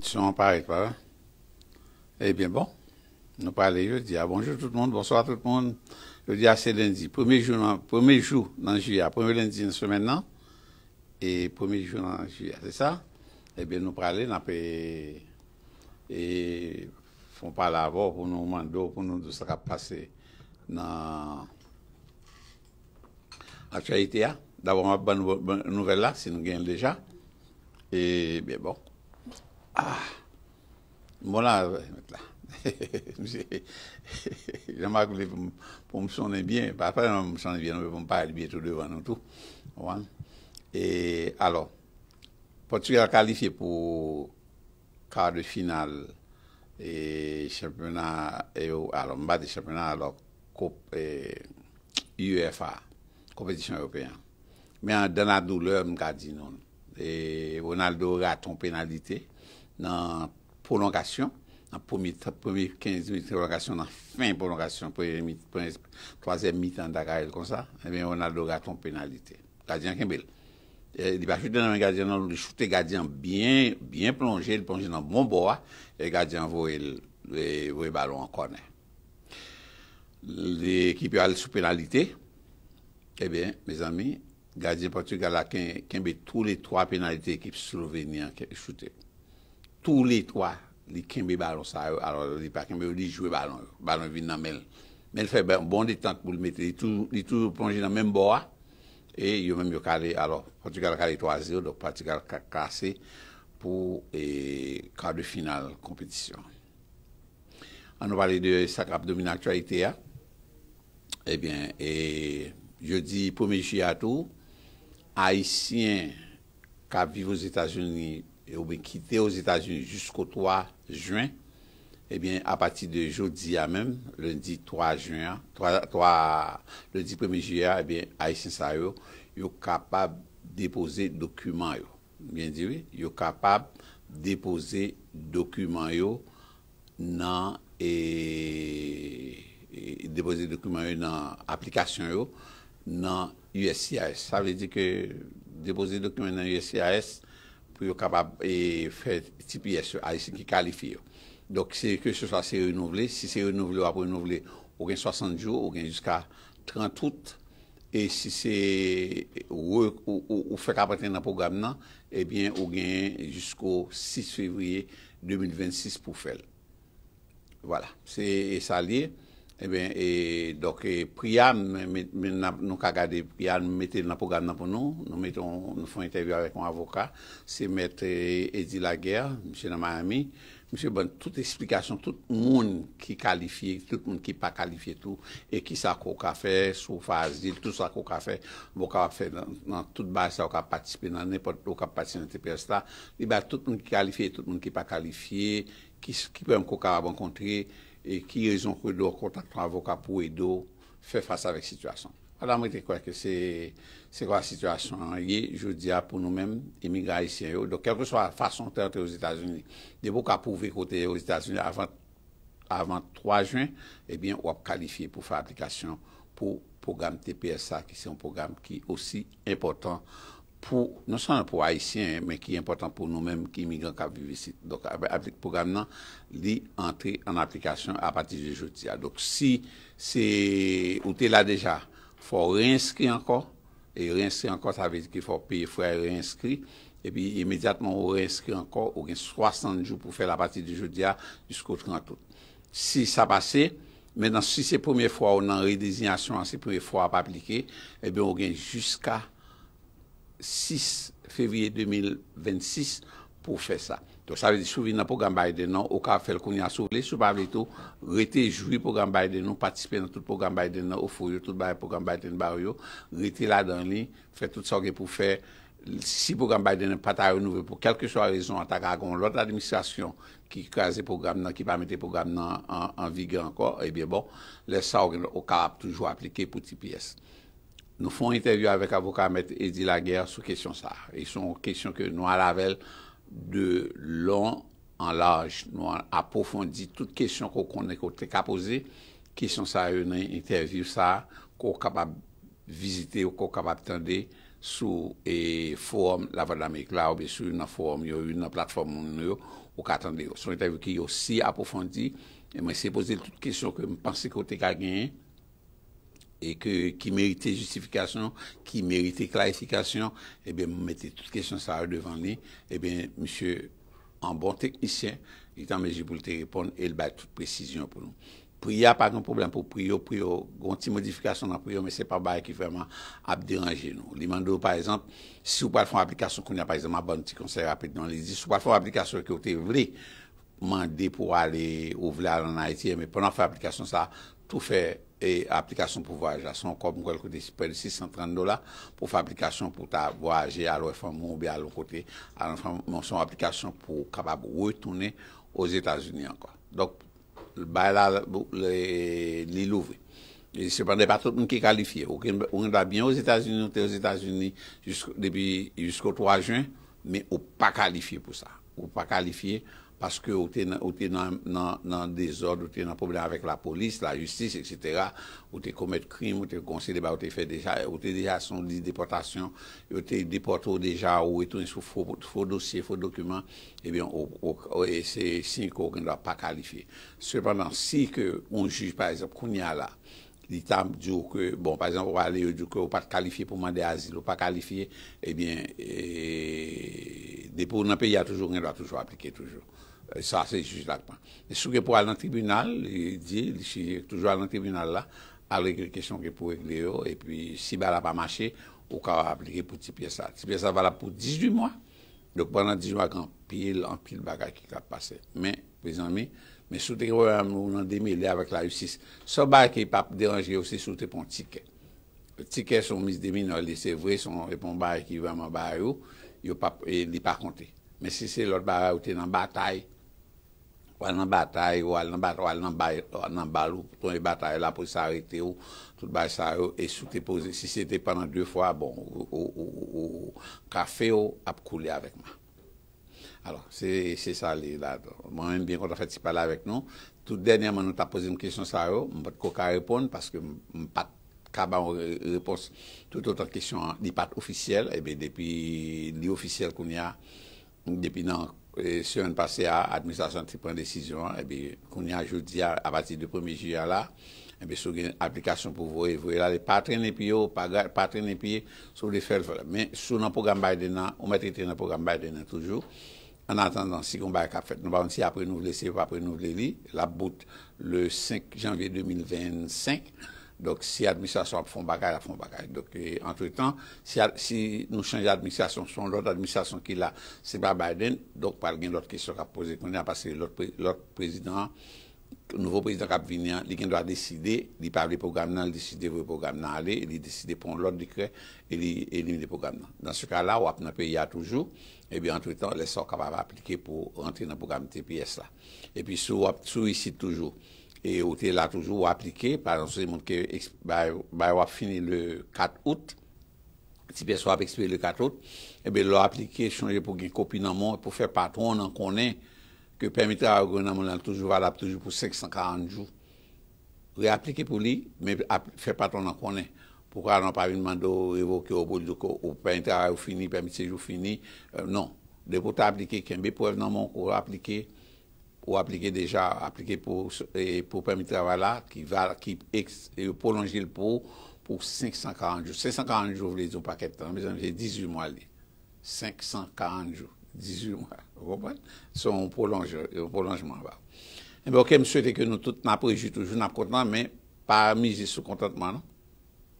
Soun an parek pa. E eh bin bon, nou prale yo, di a bonjou tout moun, bonso a tout moun, yo di a se lendi, premi jou nan juya, premi lendi nan semen nan, e premi jou nan juya, se sa, e bin nou prale nan pe, e fon pala avor, pou nou mando, pou nou dousra pase, nan, an chayite ya, d'avon wap ban nouvel la, se nou gen deja, e bin bon, Ah, bon, mounan, jen mwen akoule pou msonen bien, pa apre msonen bien, mwen pou mpare libyetou devan an tou. E alo, Portugal kalife pou kade final, e championnat, alo mbate championnat alo, eh, UFA, kompetisyon européen. Men, Donaldo lè mkadi nou, e Ronaldo raton penalite, nan polongasyon, nan pomi 15 mitre polongasyon, nan fin polongasyon, pomi 3e mitre an daka el eh kon sa, e ben, on al do gato penalite. Gadyan kembel. Eh, Di pa non, chute nan mwen gadyan nan, li chute gadyan bien plonje, li plonje nan bon bo a, e gadyan vwe balon an kone. Li ekip yo al sou penalite, e eh ben, me zami, gadyan patu gala kembel tou li 3 penalite ekip sou veni an ke chute. tou li twa li kembe balon sa yo, alo li pa kembe yo li jwe balon, balon vin nan men. Men fè bon de tank pou li mette, li tou plonje nan men bo a, e yo men yo kalé, alo, Portugal kalé 3-0, do Portugal kalé kase, pou kade e, final kompetisyon. An nou pale de sa kap do min aktualite ya, e eh bien, e yo di pou me jia tou, a isyen, kap vivouz Etasyouni, yo be kitè ouz Etat-Juni jiskou 3 Juin, ebyen eh apati de Jodi a mem, lundi 3 Juin, lundi 1 Juin, ebyen eh Aïsinsa yo, yo kapab depoze dokumen yo. Mwen diri, yo kapab depoze dokumen yo nan e... depoze dokumen yo nan aplikasyon yo nan USCIS. Sa vle di ke depoze dokumen nan USCIS pou yo kapab e fè tipi yè sè a yè sè ki kalifi yo. Dok se ke se sa se renouvelè, si se renouvelè ou ap renouvelè, ou gen 60 jou, ou gen jiska 30 out, e si se ou fè kapaten nan program nan, ebyen ou gen jisko 6 fevriye 2026 pou fèl. Voilà, se e sa liye. Eh e ben, doke priyam, nou ka gade priyam, nou mette, nou pou gade nou pou nou, nou mette, nou foun interviw avèk an avoka, se mette Edi Laguerre, msè naman ami, msè bon, tout esplikasyon, tout moun ki kalifiye, tout moun ki pa kalifiye tout, e ki sa kou ka fè, sou fazil, tout sa kou ka fè, mou ka fè nan tout bas, sa wak patispe nan nèpot, wak patispe nan tepersta, li ba tout moun ki kalifiye, tout moun ki pa kalifiye, ki pe mou kou ka wak bankontriye, et qui raison que leur contact avocat pour aider faire face à avec situation. Alors, moi, je crois que c'est quoi la situation je dis pour nous-mêmes, immigrants ici, Donc, quelle que soit la façon d'entrer aux États-Unis, de vous approuver côté aux États-Unis avant, avant 3 juin, eh bien, on va qualifier pour faire application pour le programme TPSA, qui est un programme qui est aussi important pou, nou san pou Aisyen, men ki important pou nou men, ki imigran kap vivisi. Dok, aplik program nan, li entri an aplikasyon apati de Jotia. Dok, si se ou te la deja, fo reinskri anko, e reinskri anko, sa vez ki fo peye fo reinskri, e bi, imediatman ou reinskri anko, ou gen 60 jou pou fe la apati de Jotia, jusqu'o 30. Si sa pase, menan, si se pwemye fwa ou nan re-designasyon anse pwemye fwa ap aplike, e eh bi, ou gen jiska 6 fevriye 2026 pou fè sa. To sa vè di souvi nan program bayden nan, ou ka fè l konya souv lè, sou pa vè tou, rete joui program bayden nan, patisipe nan tout program bayden nan, ou fò yo tout bay program bayden bar yo, rete la dan li, fè tout sa ou gen pou fè, si program bayden nan pata renouve pou kelke so a rezon, an ta ka agon lòt la dimisasyon ki kaze program nan, ki pa mette program nan an vige anko, ebyè bon, lè sa ou gen nan, ou ka ap toujou aplike pou ti piyes. Nou fon intervyu avèk avokamet Edi Laguerre sou kesyon sa. E son kesyon ke nou an lavel de lon an laj. Nou an apofondi tout kesyon ko konen ko te ka pose. Kesyon sa e nan intervyu sa ko kapab vizite ou ko kapab tende sou e forum Laval d'Amèk. La oube sou yon forum, yon platform ou ka tende. Son intervyu ki yo si apofondi. Eman se pose tout kesyon ke mpense ko te ka genye. e ke ki merite justifikasyon, ki merite klayifikasyon, e eh ben mw mette tout kesyon sa a devan ni, e eh ben, msye, an bon teknisyen, il tanme jiboulte repon, el bat tout presisyon pou nou. Pou ya, pa gen, problem pou pou yo, pou yo, gonti modifikasyon nan pou yo, men se pa bay ki vèman ap deranje nou. Li mandou, pa esan, sou pal fon aplikasyon koun ya, pa esan, ma ban ti konser apet nan li, sou pal fon aplikasyon ki yo te vle, mande pou ale ou vle alan a eti, men pou nan fè aplikasyon sa a, tou fè aplikasyon pou voyaj. Asan, kòp mwen kòl kote, se pèl 630 dola pou fè aplikasyon pou ta voyajè alon fèm moun bè alon kote, alon fèm moun son aplikasyon pou kabab wè toune os Etats-Unis ankon. Dok, lè louvè. Se pèl de patou, mwen ki kalifiye. Ou enda byen os Etats-Unis, ou te os Etats-Unis, jiskou 3 jwen, mwen ou pa kalifiye pou sa. Ou pa kalifiye, Paske ou te nan desodre, ou te nan probleme avèk la polis, la justis, etc. Ou te komet krim, ou te konseleba, ou te fè deja, ou te deja son li deportasyon, ou te deporte ou deja ou etou, fò dosye, fò dokumen, ebyen, eh ou ese si kòk, en do apakalifi. Sependan, si kò, moun juj par exemple, koun ya la, li tam djou kò, bon par exemple, wale yo djou kò, ou pa kalifi pou mande azil, ou pa kalifi, ebyen, depo nan pe, y a toujou, en do apakalifi toujou. Sa se yi souj lakpan. Sou ke pou al nan tribunal, di, sou toujou al nan tribunal la, al re kre kèchon ke pou ek le yo, e pi si bala pa mache, ou ka aplike pou ti piye sa. Ti piye sa vala pou 18 mwa, lòk pwè nan 18 mwa kan pil, an pil bagay ki kap pase. Men, pwè zanmen, men sou te kè pou an moun an demi, le avèk la yu sis. So bay ki pa deranje yo se sou te pon tike. Tike son mis demi nan li se vre, son repon bay ki vèman bay yo, yo pa li pa konte. Men si se lòt bay aouten an batay, Wal nan batay, wal nan batay, wal nan baye, wal nan balou, ton e batay la pou sa rete ou, tout baye sa re, e sou te pose, si se te panan dwe fwa, bon, ou, ou, ou, ou, ka fe ou, ap kou li avek ma. Alors, se, se sa li la, mwen mwen mwen kon ta fete si pale avek nou, tout denye man nou ta pose mwen kishon sa re ou, mwen pat koka repon, paske mwen pat kaban ou repons tout otan kishon, di pat ofisyel, e be depi di ofisyel kon ya, depi nan... Se yon pase a administrasyon tripe en desisyon, e kon yon ajout di a vati de 1e julyan la, e sou gen aplikasyon pou vwe vwe la. Le patren epi yo, patren epi yo, sou le fèl vwe la. Men sou nan program baye dena, ou mè trite nan program baye dena toujou, an atan dan si kon baye kap fèt. Nou ba yon si apre nou vle se, apre nou vle li. La bout le 5 janvye 2025. Dok, si administrasyon ap fon bagaj, ap fon bagaj. Dok, e, entre tan, si nou chanje administrasyon, son lot administrasyon ki la sepa Biden, dok pal gen lot kesyon kap pose konye ap pase lot prezident, nouvo prezident kap vini an, li gen do a deside, li pavle program nan, li deside vwe program nan, li deside pon lot di kre, li elimle program nan. Dans se ka la, wap nan pe ya toujou, e eh bi entre tan, leso kap ap aplike pou rentre nan program TPS la. E pi sou wap, sou wisi toujou. e ou te la toujou ou aplike, paransou se moun ke bay wap fini le 4 out, si pe so ap ekspli le 4 out, e be lo aplike, chanje pou gen kopi nan moun, pou fer patron nan konen, ke permite a ou gwen nan moun la toujou, va la toujou pou 540 jou. Ou e aplike pou li, me fer patron nan konen. Pou ka nan pa vi nman do revoke, ou bou di do ko, ou pe inter a ou fini, permite se jou fini, euh, non, de pou ta aplike, ke mbe pou ev nan moun, ou aplike, Ou aplike deja, aplike pou, pou pa mi travala, ki va, ki ekse, pou pou lonje pou, pou 540 jou. 540 jou, vou lè dison pa ketan, mè zan mè jè 18 mwa lè. 540 jou, 18 mwa, wopan, son pou lonje, pou lonje mwa wap. Mè okè, msou, teke nou tout na pou rejitou, jou na pou kontan, mè, pa mè jè sou kontantman, non?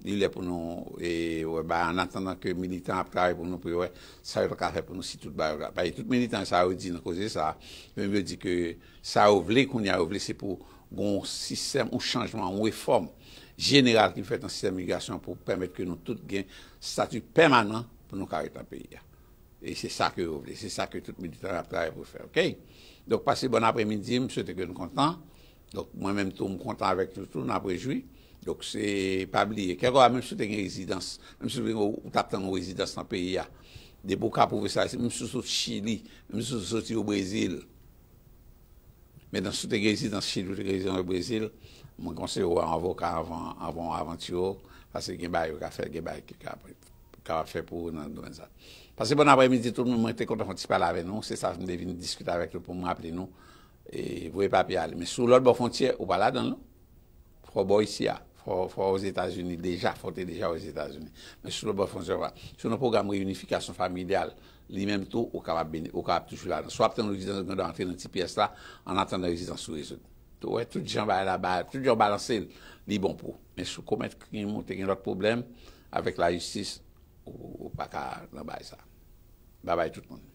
Ni lè pou nou, e, wè, bè, an atendan ke militant ap kare pou nou pou y wè, sa y wè ka fè pou nou si tout bè wè. Bè, y tout militant, sa wè di nan koze sa, mwen wè di ke sa wè vle, kon y a wè vle, se pou goun sistem ou chanjman, ou reforme general ki wè fèt nan sistem migrasyon pou pèmèt ke nou tout gen statu pèmanman pou nou kare tapè y a. E se sa ke wè vle, se sa ke tout militant ap kare pou fè, ok? Donk pase bon apre midi, mse teke nou kontan, donk mwen mèm tou mou kontan avèk toutou nan apre jwi. Dok se pabliye. Kè gwa mè msou te genye rezidans. Mè msou vè yon tapten yon rezidans nan peyi ya. De pou kap pou vè sa. Mè msou sou chili. Mè msou sou soti ou brezil. Mè msou te genye rezidans chili. Mè msou te genye rezidans brezil. Mwen konseyo anvo ka avan avan avan tiyo. Pase genye baye ou ka fè genye baye ki ka. Ka va fè pou nan do mè zan. Pase bon apre mè di tout mè mwen te konta fonti palave nou. Mwen se sa mè devine diskute avek pou mwen apre nou. E vwe papi ale. fote deja ouz Etats-Unis. Mè sou lè bon fonze wè. Sou nou program reunifikasyon familial, li mèm tou, ou ka wap toujou lè. Sou ap ten nou izan sou mèd wante nan ti pyes la, an atan nan izan sou rezon. Tou wè, tout jan wè la bè, tout jan wè lansen, li bon pou. Mè sou komèd kwenye moun te gen lòt problem avèk la justis ou pa ka lè bè sa. Bè bè tout moun.